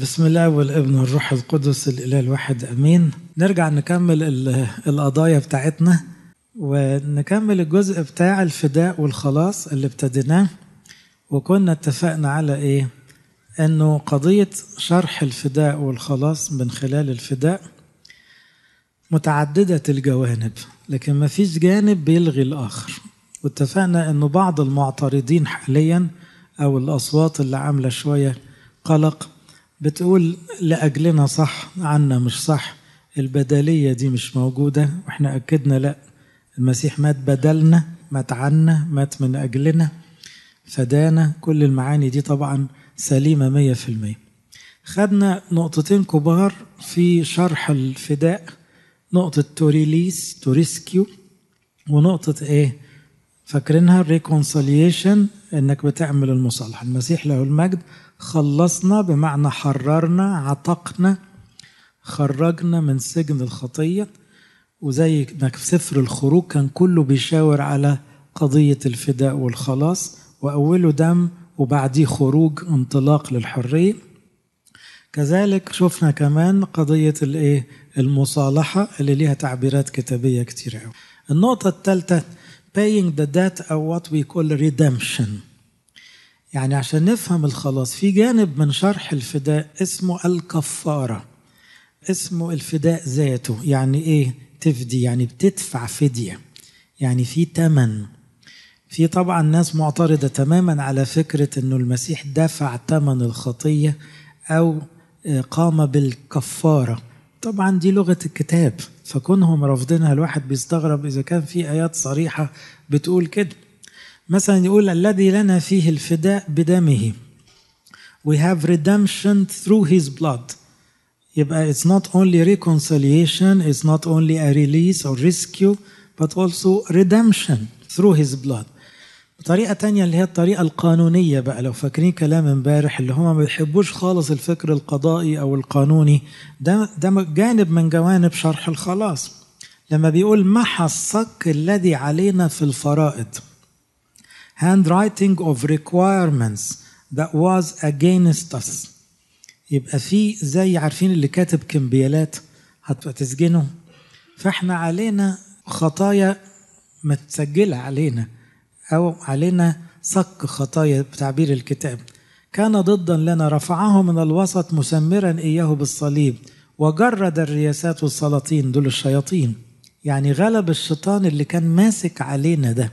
بسم الله والابن والروح القدس الاله الواحد امين نرجع نكمل القضايا بتاعتنا ونكمل الجزء بتاع الفداء والخلاص اللي ابتديناه وكنا اتفقنا على ايه انه قضيه شرح الفداء والخلاص من خلال الفداء متعدده الجوانب لكن ما فيش جانب بيلغي الاخر واتفقنا انه بعض المعترضين حاليا او الاصوات اللي عامله شويه قلق بتقول لأجلنا صح عنا مش صح البدلية دي مش موجودة وإحنا أكدنا لأ المسيح مات بدلنا مات عنا مات من أجلنا فدانا كل المعاني دي طبعا سليمة مية في المية خدنا نقطتين كبار في شرح الفداء نقطة توريليس توريسكيو ونقطة إيه فاكرينها الريكونسوليشن انك بتعمل المصالحه المسيح له المجد خلصنا بمعنى حررنا عتقنا خرجنا من سجن الخطيه وزي ما في سفر الخروج كان كله بيشاور على قضيه الفداء والخلاص واوله دم وبعديه خروج انطلاق للحريه كذلك شفنا كمان قضيه الايه المصالحه اللي ليها تعبيرات كتابيه كتير قوي النقطه الثالثه paying the debt or what we call redemption يعني عشان نفهم الخلاص في جانب من شرح الفداء اسمه الكفارة اسمه الفداء ذاته يعني إيه تفدي يعني بتدفع فدية يعني في تمن في طبعا ناس معترضة تماما على فكرة أنه المسيح دفع تمن الخطية أو آه، قام بالكفارة طبعا دي لغة الكتاب فكونهم رافضينها الواحد بيستغرب إذا كان في آيات صريحة بتقول كده مثلا يقول الذي لنا فيه الفداء بدمه we have redemption through his blood يبقى it's not only reconciliation it's not only a release or rescue but also redemption through his blood طريقة تانية اللي هي الطريقة القانونية بقى لو فاكرين كلام امبارح اللي هما ما بيحبوش خالص الفكر القضائي أو القانوني ده ده جانب من جوانب شرح الخلاص لما بيقول محى الصك الذي علينا في الفرائض writing of requirements that was against us يبقى في زي عارفين اللي كاتب كمبيالات هتبقى تسجنه فاحنا علينا خطايا متسجلة علينا أو علينا صك خطايا بتعبير الكتاب كان ضدا لنا رفعه من الوسط مسمرا إياه بالصليب وجرد الرياسات والسلاطين دول الشياطين يعني غلب الشيطان اللي كان ماسك علينا ده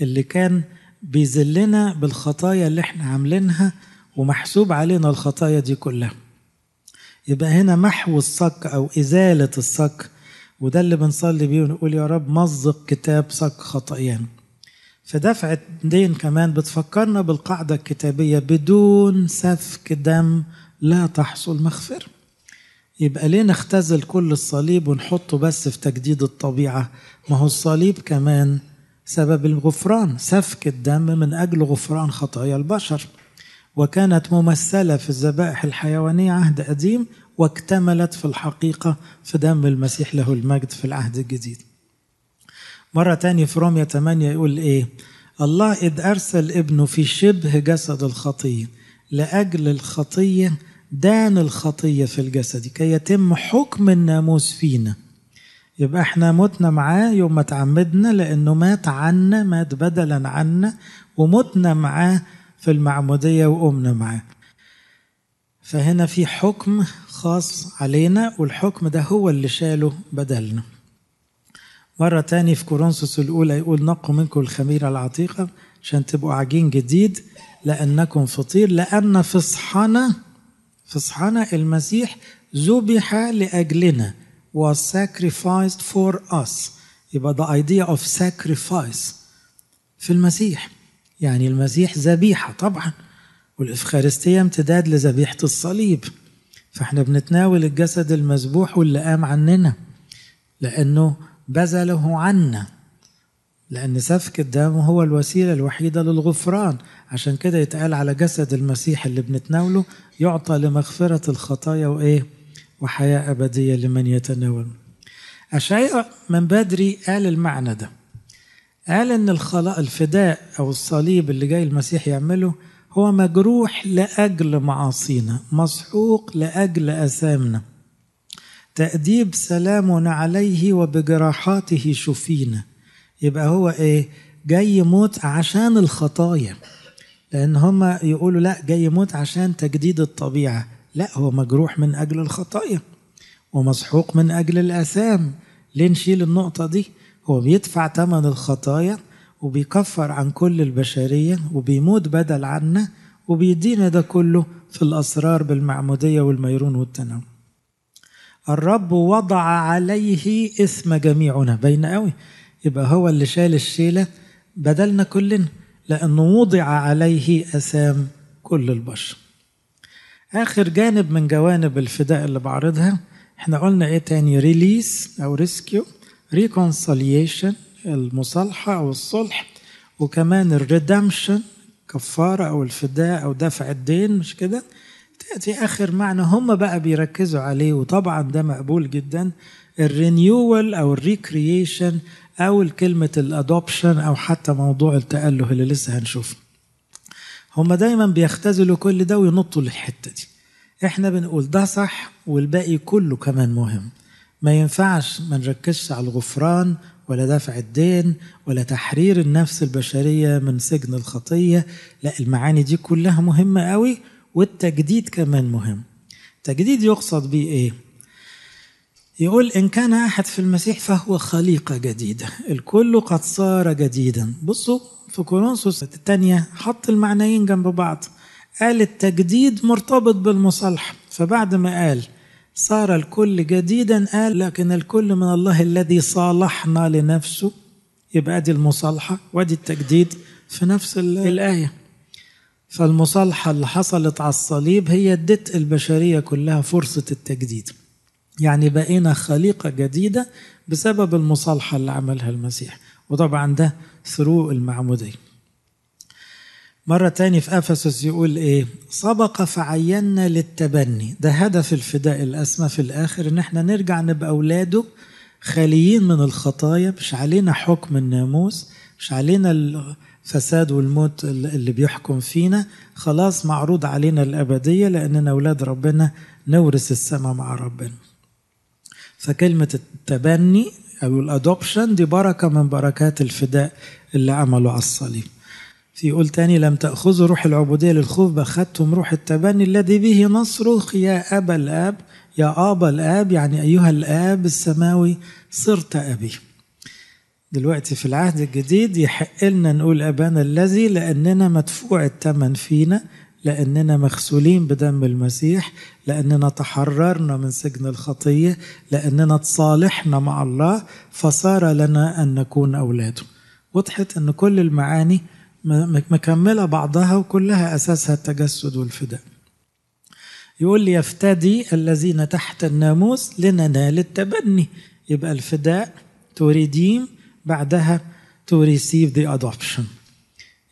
اللي كان بيذلنا بالخطايا اللي احنا عاملينها ومحسوب علينا الخطايا دي كلها يبقى هنا محو الصك أو إزالة الصك وده اللي بنصلي بيه ونقول يا رب مزق كتاب صك خطايانا فدفعة دين كمان بتفكرنا بالقاعدة الكتابية بدون سفك دم لا تحصل مغفرة يبقى ليه نختزل كل الصليب ونحطه بس في تجديد الطبيعة ما هو الصليب كمان سبب الغفران سفك الدم من أجل غفران خطايا البشر وكانت ممثلة في الذبائح الحيوانية عهد قديم واكتملت في الحقيقة في دم المسيح له المجد في العهد الجديد مرة تانية في رومية 8 يقول إيه الله إذ أرسل ابنه في شبه جسد الخطية لأجل الخطية دان الخطية في الجسد كي يتم حكم الناموس فينا يبقى احنا متنا معاه يوم ما تعمدنا لأنه مات عنا مات بدلا عنا ومتنا معاه في المعمودية وقمنا معاه فهنا في حكم خاص علينا والحكم ده هو اللي شاله بدلنا مرة تاني في كورنثوس الأولى يقول نقوا منكم الخميرة العتيقة عشان تبقوا عجين جديد لأنكم فطير لأن فصحنا فصحنا المسيح ذبح لأجلنا was sacrificed for us يبقى the idea of sacrifice في المسيح يعني المسيح ذبيحة طبعا والإفخارستية امتداد لذبيحة الصليب فاحنا بنتناول الجسد المذبوح واللي قام عننا لأنه بذله عنا لأن سفك الدم هو الوسيلة الوحيدة للغفران عشان كده يتقال على جسد المسيح اللي بنتناوله يعطى لمغفرة الخطايا وإيه وحياة أبدية لمن يتناول أشعياء من بدري قال المعنى ده قال إن الخلاء الفداء أو الصليب اللي جاي المسيح يعمله هو مجروح لأجل معاصينا مسحوق لأجل أثامنا تأديب سلام عليه وبجراحاته شفينا يبقى هو ايه جاي يموت عشان الخطايا لان هما يقولوا لا جاي يموت عشان تجديد الطبيعه لا هو مجروح من اجل الخطايا ومسحوق من اجل الاثام ليه نشيل النقطه دي هو بيدفع ثمن الخطايا وبيكفر عن كل البشريه وبيموت بدل عنا وبيدينا ده كله في الاسرار بالمعموديه والميرون والتنوم الرب وضع عليه إثم جميعنا بين قوي يبقى هو اللي شال الشيلة بدلنا كلنا لأنه وضع عليه أسام كل البشر آخر جانب من جوانب الفداء اللي بعرضها احنا قلنا ايه تاني ريليس أو ريسكيو ريكونسوليشن المصالحة أو الصلح وكمان الريدمشن كفارة أو الفداء أو دفع الدين مش كده تأتي آخر معنى هم بقى بيركزوا عليه وطبعا ده مقبول جدا الرينيوال أو الريكرييشن أو كلمة الأدوبشن أو حتى موضوع التأله اللي لسه هنشوفه هم دايما بيختزلوا كل ده وينطوا للحتة دي احنا بنقول ده صح والباقي كله كمان مهم ما ينفعش ما نركزش على الغفران ولا دفع الدين ولا تحرير النفس البشرية من سجن الخطية لا المعاني دي كلها مهمة قوي والتجديد كمان مهم تجديد يقصد به ايه يقول إن كان أحد في المسيح فهو خليقة جديدة الكل قد صار جديدا بصوا في كورنثوس الثانية حط المعنيين جنب بعض قال التجديد مرتبط بالمصالحة فبعد ما قال صار الكل جديدا قال لكن الكل من الله الذي صالحنا لنفسه يبقى دي المصالحة ودي التجديد في نفس الآية فالمصالحة اللي حصلت على الصليب هي ادت البشرية كلها فرصة التجديد يعني بقينا خليقة جديدة بسبب المصالحة اللي عملها المسيح وطبعا ده ثرو المعمودية مرة تاني في أفسس يقول إيه سبق فعينا للتبني ده هدف الفداء الأسمى في الآخر إن إحنا نرجع نبقى أولاده خاليين من الخطايا مش علينا حكم الناموس مش علينا الفساد والموت اللي بيحكم فينا خلاص معروض علينا الأبدية لأننا أولاد ربنا نورث السماء مع ربنا فكلمة التبني أو الأدوبشن دي بركة من بركات الفداء اللي عملوا على الصليب في يقول تاني لم تأخذوا روح العبودية للخوف بأخذتم روح التبني الذي به نصرخ يا أبا الآب يا ابا الاب يعني ايها الاب السماوي صرت ابي دلوقتي في العهد الجديد يحق لنا نقول ابانا الذي لاننا مدفوع الثمن فينا لاننا مغسولين بدم المسيح لاننا تحررنا من سجن الخطيه لاننا تصالحنا مع الله فصار لنا ان نكون اولاده وضحت ان كل المعاني مكمله بعضها وكلها اساسها التجسد والفداء يقول لي يفتدي الذين تحت الناموس لننال التبني يبقى الفداء تو ريديم بعدها تو ريسيف ذا ادوبشن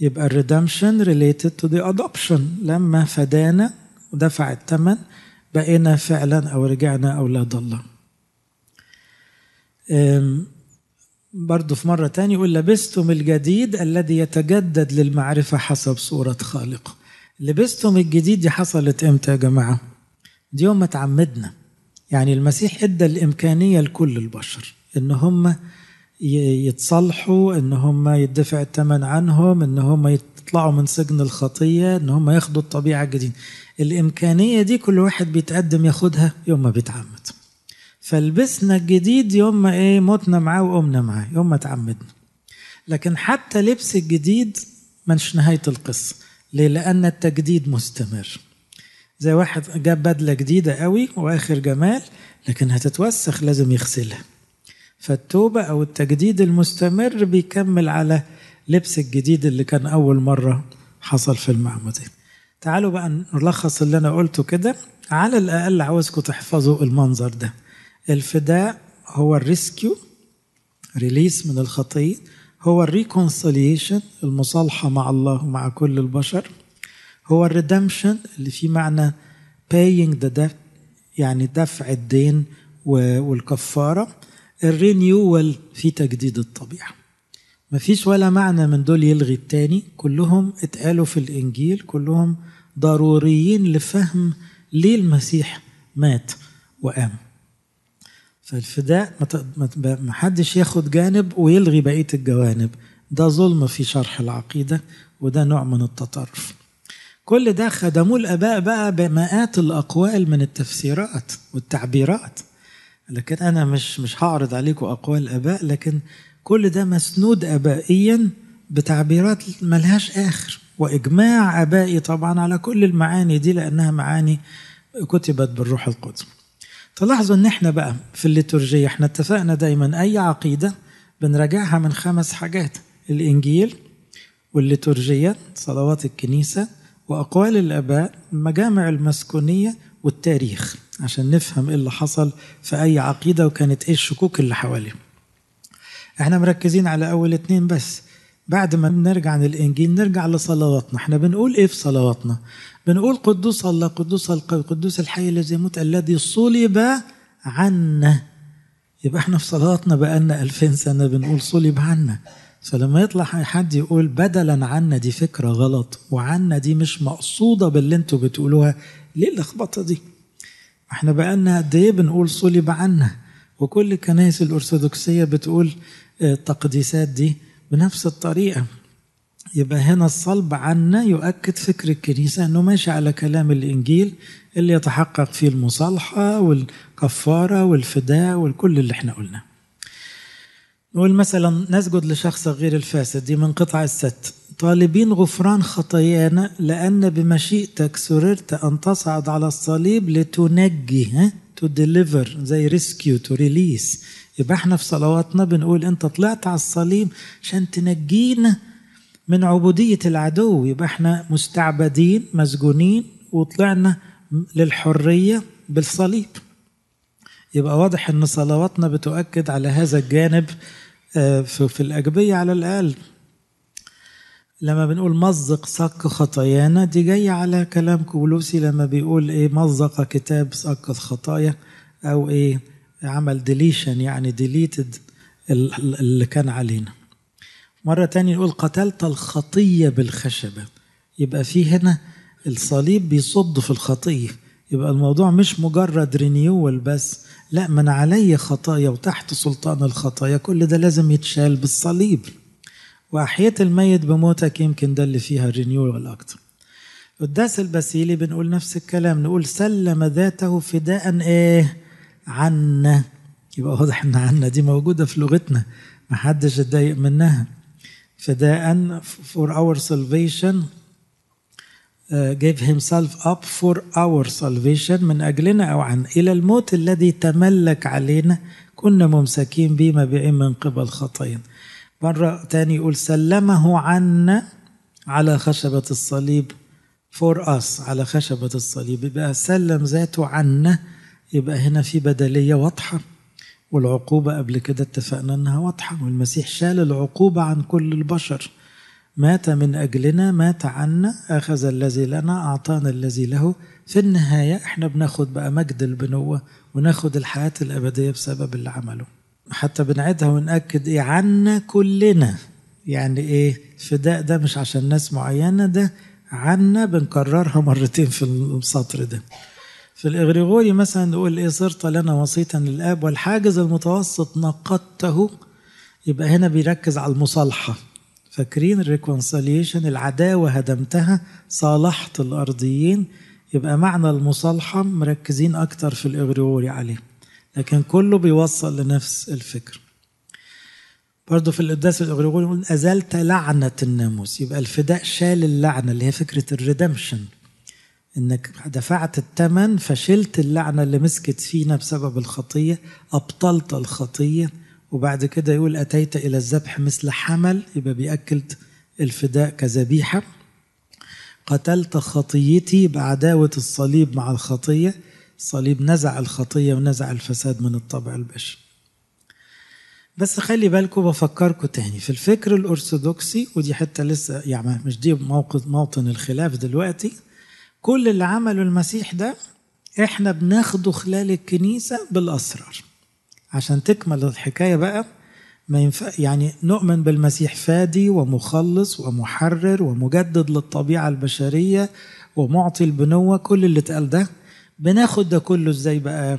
يبقى الريدمشن ريليتد تو ذا ادوبشن لما فدانا ودفع الثمن بقينا فعلا او رجعنا اولاد الله برضه في مرة ثانيه يقول لبستم الجديد الذي يتجدد للمعرفة حسب صورة خالقه لبستم الجديد دي حصلت امتى يا جماعه دي يوم ما اتعمدنا يعني المسيح ادى الامكانيه لكل البشر ان هم يتصالحوا ان هم يدفع الثمن عنهم ان هم يطلعوا من سجن الخطيه ان هم ياخدوا الطبيعه الجديده الامكانيه دي كل واحد بيتقدم ياخدها يوم ما بيتعمد فلبسنا الجديد يوم ما ايه متنا معاه وقمنا معاه يوم ما اتعمدنا لكن حتى لبس الجديد مش نهايه القصه ليه؟ لأن التجديد مستمر زي واحد جاب بدلة جديدة قوي وآخر جمال لكن هتتوسخ لازم يغسلها فالتوبة أو التجديد المستمر بيكمل على لبس الجديد اللي كان أول مرة حصل في المعمودية تعالوا بقى نلخص اللي أنا قلته كده على الأقل عاوزكم تحفظوا المنظر ده الفداء هو الريسكيو ريليس من الخطيه هو الريكونسليشن المصالحة مع الله ومع كل البشر هو الريدمشن اللي فيه معنى paying the debt يعني دفع الدين والكفارة الرينيوال في تجديد الطبيعة مفيش ولا معنى من دول يلغي التاني كلهم اتقالوا في الإنجيل كلهم ضروريين لفهم ليه المسيح مات وقام فالفداء ما حدش ياخد جانب ويلغي بقيه الجوانب ده ظلم في شرح العقيده وده نوع من التطرف كل ده خدموه الاباء بقى بمئات الاقوال من التفسيرات والتعبيرات لكن انا مش مش هعرض عليكم اقوال الاباء لكن كل ده مسنود ابائيا بتعبيرات ملهاش اخر واجماع ابائي طبعا على كل المعاني دي لانها معاني كتبت بالروح القدس تلاحظوا ان احنا بقى في الليتورجية احنا اتفقنا دايما اي عقيدة بنراجعها من خمس حاجات الانجيل والليتورجية صلوات الكنيسة واقوال الاباء المجامع المسكونية والتاريخ عشان نفهم ايه اللي حصل في اي عقيدة وكانت ايه الشكوك اللي حواليه احنا مركزين على اول اتنين بس بعد ما نرجع للانجيل نرجع لصلواتنا احنا بنقول ايه في صلواتنا بنقول قدوس الله قدوس القوي قدوس الحي الذي يموت الذي صلب عنا يبقى احنا في صلاتنا بقالنا 2000 سنه بنقول صلب عنا فلما يطلع حد يقول بدلا عنا دي فكره غلط وعنا دي مش مقصوده باللي انتوا بتقولوها ليه اللخبطه دي؟ احنا بقالنا قد ايه بنقول صلب عنا وكل الكنائس الارثوذكسيه بتقول آه، التقديسات دي بنفس الطريقه يبقى هنا الصلب عنا يؤكد فكر الكنيسة أنه ماشي على كلام الإنجيل اللي يتحقق فيه المصالحة والكفارة والفداء والكل اللي احنا قلناه نقول مثلا نسجد لشخص غير الفاسد دي من قطع الست طالبين غفران خطايانا لأن بمشيئتك سررت أن تصعد على الصليب لتنجي ها تو ديليفر زي ريسكيو تو ريليس يبقى احنا في صلواتنا بنقول انت طلعت على الصليب عشان تنجينا من عبودية العدو يبقى احنا مستعبدين مسجونين وطلعنا للحرية بالصليب يبقى واضح ان صلواتنا بتؤكد على هذا الجانب آه، في الأجبية على الأقل لما بنقول مزق صك خطايانا دي جاية على كلام كولوسي لما بيقول ايه مزق كتاب صك خطايا او ايه عمل ديليشن يعني ديليتد اللي كان علينا مرة تانية يقول قتلت الخطية بالخشبة يبقى في هنا الصليب بيصد في الخطية يبقى الموضوع مش مجرد رينيول بس لا من علي خطايا وتحت سلطان الخطايا كل ده لازم يتشال بالصليب وأحياة الميت بموتك يمكن ده اللي فيها رينيول أكتر قداس البسيلي بنقول نفس الكلام نقول سلم ذاته فداء ايه عنا يبقى واضح ان عنا دي موجودة في لغتنا محدش اتضايق منها فداء for our salvation uh, gave himself up for our salvation من أجلنا أو عن إلى الموت الذي تملك علينا كنا ممسكين به مبيعين من قبل خطين مرة تاني يقول سلمه عنا على خشبة الصليب for us على خشبة الصليب يبقى سلم ذاته عنا يبقى هنا في بدلية واضحة والعقوبة قبل كده اتفقنا أنها واضحة والمسيح شال العقوبة عن كل البشر مات من أجلنا مات عنا أخذ الذي لنا أعطانا الذي له في النهاية احنا بناخد بقى مجد البنوة وناخد الحياة الأبدية بسبب اللي عمله حتى بنعيدها ونأكد إيه عنا كلنا يعني إيه فداء ده مش عشان ناس معينة ده عنا بنكررها مرتين في السطر ده في الإغريغوري مثلا نقول إيه صرت لنا وسيطا للآب والحاجز المتوسط نقضته يبقى هنا بيركز على المصالحة فاكرين الريكونسليشن العداوة هدمتها صالحت الأرضيين يبقى معنى المصالحة مركزين أكتر في الإغريغوري عليه لكن كله بيوصل لنفس الفكر برضه في القداس الإغريغوري يقول أزلت لعنة الناموس يبقى الفداء شال اللعنة اللي هي فكرة الريدمشن انك دفعت الثمن فشلت اللعنه اللي مسكت فينا بسبب الخطيه ابطلت الخطيه وبعد كده يقول اتيت الى الذبح مثل حمل يبقى بياكل الفداء كذبيحه قتلت خطيتي بعداوه الصليب مع الخطيه الصليب نزع الخطيه ونزع الفساد من الطبع البشري بس خلي بالكم بفكركم تاني في الفكر الارثوذكسي ودي حته لسه يعني مش دي موقف موطن الخلاف دلوقتي كل اللي عمله المسيح ده احنا بناخده خلال الكنيسة بالأسرار عشان تكمل الحكاية بقى ما ينف... يعني نؤمن بالمسيح فادي ومخلص ومحرر ومجدد للطبيعة البشرية ومعطي البنوة كل اللي اتقال ده بناخد ده كله ازاي بقى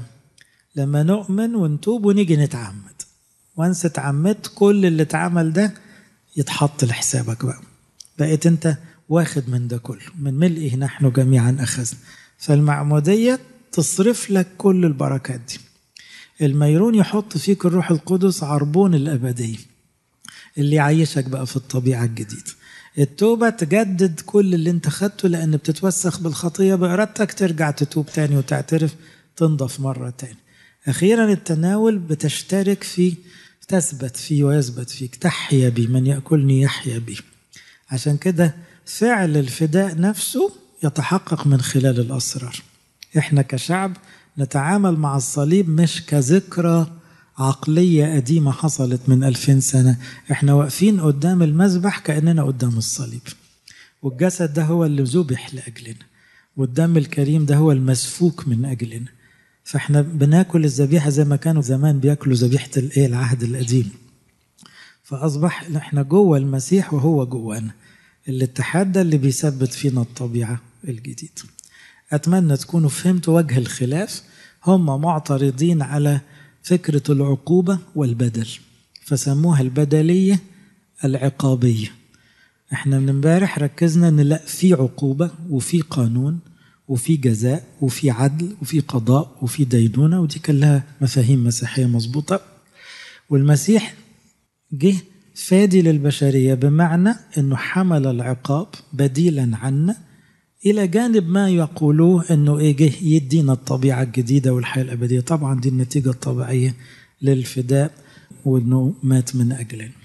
لما نؤمن ونتوب ونيجي نتعمد وانس اتعمدت كل اللي اتعمل ده يتحط لحسابك بقى بقيت انت واخد من ده كله من ملئه نحن جميعا أخذنا فالمعمودية تصرف لك كل البركات دي الميرون يحط فيك الروح القدس عربون الأبدية اللي يعيشك بقى في الطبيعة الجديدة التوبة تجدد كل اللي انت خدته لأن بتتوسخ بالخطية بإرادتك ترجع تتوب تاني وتعترف تنضف مرة تاني أخيرا التناول بتشترك في تثبت فيه ويثبت فيك تحيا بي من يأكلني يحيا بي عشان كده فعل الفداء نفسه يتحقق من خلال الأسرار إحنا كشعب نتعامل مع الصليب مش كذكرى عقلية قديمة حصلت من ألفين سنة إحنا واقفين قدام المذبح كأننا قدام الصليب والجسد ده هو اللي ذبح لأجلنا والدم الكريم ده هو المسفوك من أجلنا فإحنا بناكل الذبيحة زي ما كانوا زمان بياكلوا ذبيحة الإيه العهد القديم فأصبح إحنا جوه المسيح وهو جوانا الاتحاد ده اللي بيثبت فينا الطبيعة الجديدة أتمنى تكونوا فهمتوا وجه الخلاف هم معترضين على فكرة العقوبة والبدل فسموها البدلية العقابية احنا من امبارح ركزنا ان لا في عقوبة وفي قانون وفي جزاء وفي عدل وفي قضاء وفي دينونة ودي كلها مفاهيم مسيحية مظبوطة والمسيح جه فادي للبشرية بمعنى أنه حمل العقاب بديلا عنا إلى جانب ما يقولوه أنه إيه جه يدينا الطبيعة الجديدة والحياة الأبدية طبعا دي النتيجة الطبيعية للفداء وأنه مات من أجلنا